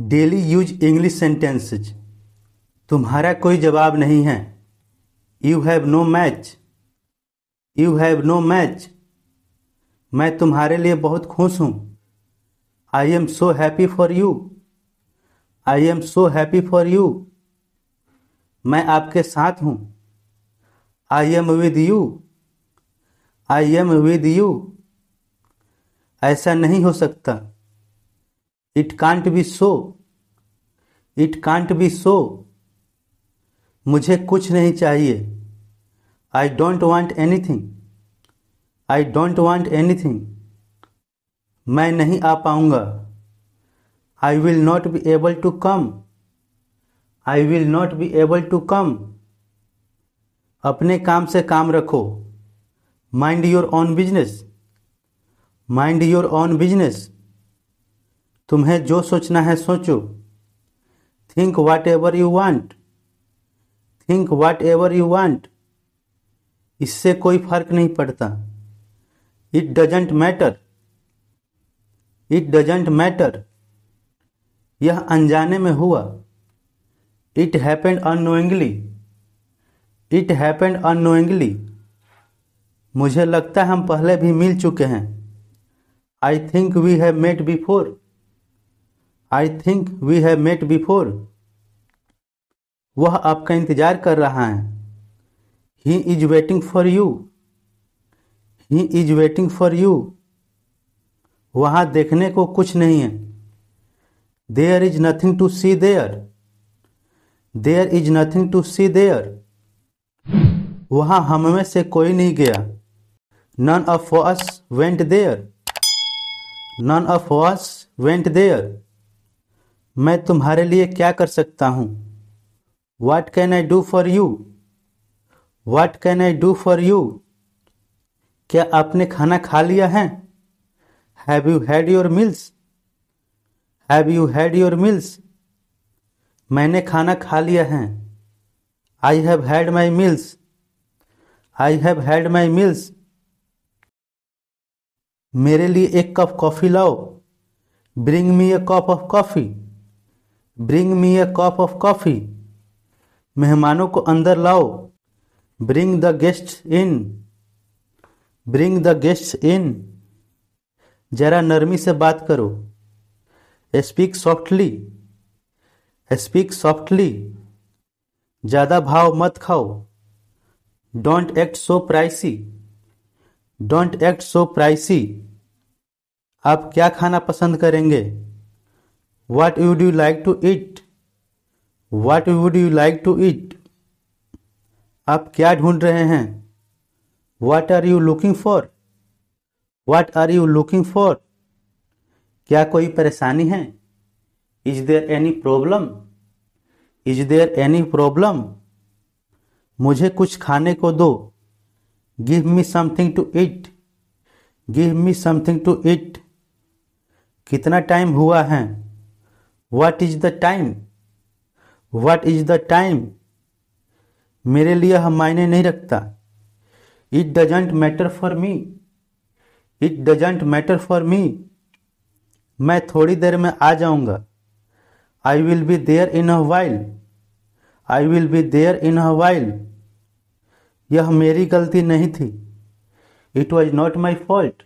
Daily use English sentences तुम्हारा कोई जवाब नहीं है you have no match you have no match मैं तुम्हारे लिए बहुत खुश हूँ I am so happy for you I am so happy for you मैं आपके साथ हूँ I am with you I am with you ऐसा नहीं हो सकता it can't be so it can't be so मुझे कुछ नहीं चाहिए I don't want anything I don't want anything मैं नहीं आ पाऊंगा आई will not be able to come I will not be able to come अपने काम से काम रखो mind your own business mind your own business तुम्हें जो सोचना है सोचो think whatever you want think whatever you want इससे कोई फर्क नहीं पड़ता it doesn't matter it doesn't matter यह अनजाने में हुआ it happened unknowingly it happened unknowingly मुझे लगता है हम पहले भी मिल चुके हैं I think we have met before I think we have met before वह आपका इंतजार कर रहा है he is waiting for you he is waiting for you वहां देखने को कुछ नहीं है there is nothing to see there there is nothing to see there वहां हम में से कोई नहीं गया none of us went there none of us went there मैं तुम्हारे लिए क्या कर सकता हूँ what can I do for you what can I do for you क्या आपने खाना खा लिया है have you had your meals have you had your meals मैंने खाना खा लिया है I have had my meals I have had my meals मेरे लिए एक कप कॉफ़ी लाओ bring me a cup of coffee bring me a cup of coffee मेहमानों को अंदर लाओ bring the guest in bring the guest in जरा नरमी से बात करो स्पीक सॉफ्टली स्पीक सॉफ्टली ज़्यादा भाव मत खाओ don't act so pricey don't act so pricey आप क्या खाना पसंद करेंगे what would you like to eat what would you like to eat आप क्या ढूंढ रहे हैं what are you looking for what are you looking for क्या कोई परेशानी है Is there any problem? Is there any problem? मुझे कुछ खाने को दो Give me something to eat. Give me something to eat. कितना टाइम हुआ है what is the time what is the time मेरे लिए हम मायने नहीं रखता it doesn't matter for me it doesn't matter for me मैं थोड़ी देर में आ जाऊंगा I will be there in a while I will be there in a while यह मेरी गलती नहीं थी it was not my fault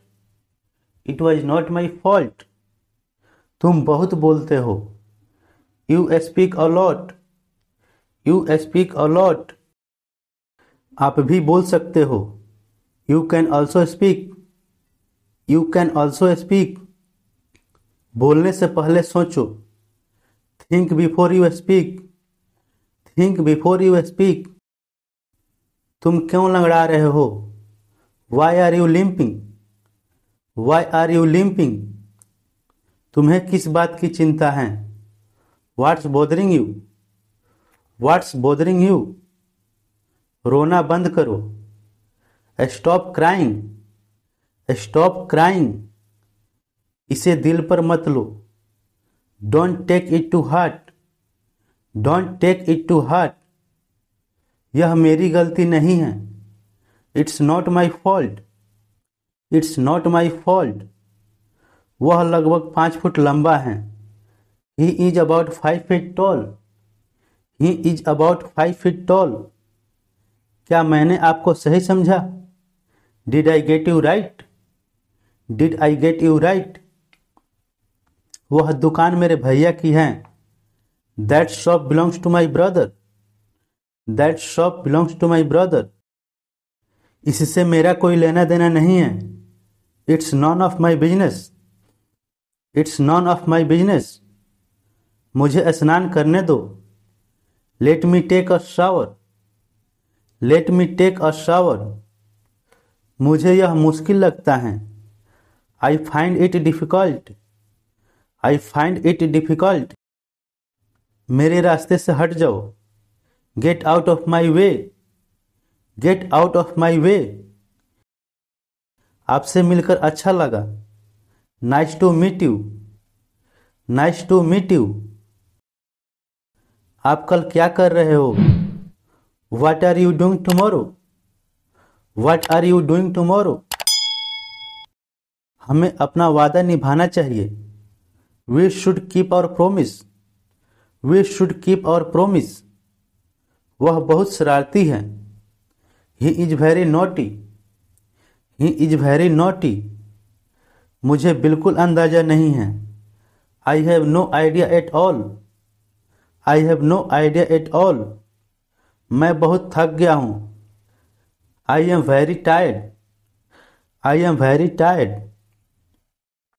it was not my fault तुम बहुत बोलते हो you speak a lot. You speak आप भी बोल सकते हो you can also speak you can also speak बोलने से पहले सोचो think before you speak think before you speak तुम क्यों लंगड़ा रहे हो why are you limping why are you limping तुम्हें किस बात की चिंता है what's bothering you what's bothering you रोना बंद करो स्टॉप क्राइंग स्टॉप क्राइंग इसे दिल पर मत लो don't take it to heart don't take it to heart यह मेरी गलती नहीं है it's not my fault it's not my fault वह लगभग पाँच फुट लंबा है he is about five feet tall he is about five feet tall क्या मैंने आपको सही समझा did I get you right did I get you right वह दुकान मेरे भैया की है that shop belongs to my brother that shop belongs to my brother इससे मेरा कोई लेना देना नहीं है it's none of my business it's none of my business मुझे स्नान करने दो let me take a shower let me take a shower मुझे यह मुश्किल लगता है I find it difficult I find it difficult मेरे रास्ते से हट जाओ get out of my way get out of my way आपसे मिलकर अच्छा लगा nice to meet you nice to meet you आप कल क्या कर रहे हो what are you doing tomorrow what are you doing tomorrow हमें अपना वादा निभाना चाहिए we should keep our promise we should keep our promise वह बहुत शरारती है he is very naughty he is very naughty मुझे बिल्कुल अंदाज़ा नहीं है I have no idea at all I have no idea at all मैं बहुत थक गया हूँ I am very tired I am very tired